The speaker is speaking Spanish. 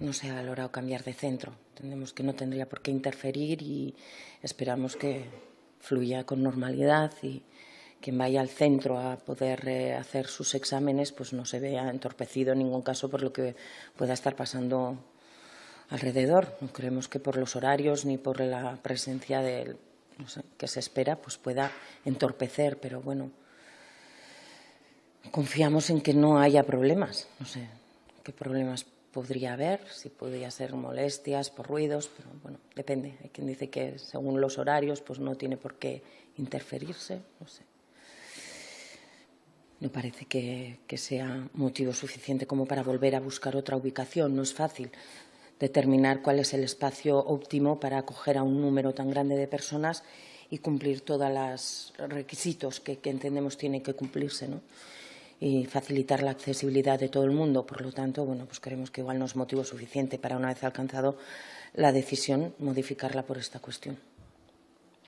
no se ha valorado cambiar de centro. Entendemos que no tendría por qué interferir y esperamos que fluya con normalidad y quien vaya al centro a poder eh, hacer sus exámenes pues no se vea entorpecido en ningún caso por lo que pueda estar pasando alrededor. No creemos que por los horarios ni por la presencia del, que se espera pues pueda entorpecer, pero bueno, confiamos en que no haya problemas. No sé qué problemas podría haber, si podría ser molestias por ruidos, pero bueno, depende. Hay quien dice que según los horarios pues no tiene por qué interferirse, no sé. No parece que, sea motivo suficiente como para volver a buscar otra ubicación. No es fácil determinar cuál es el espacio óptimo para acoger a un número tan grande de personas y cumplir todos los requisitos que, que entendemos tienen que cumplirse. ¿no? y facilitar la accesibilidad de todo el mundo. Por lo tanto, bueno, pues creemos que igual no es motivo suficiente para, una vez alcanzado la decisión, modificarla por esta cuestión.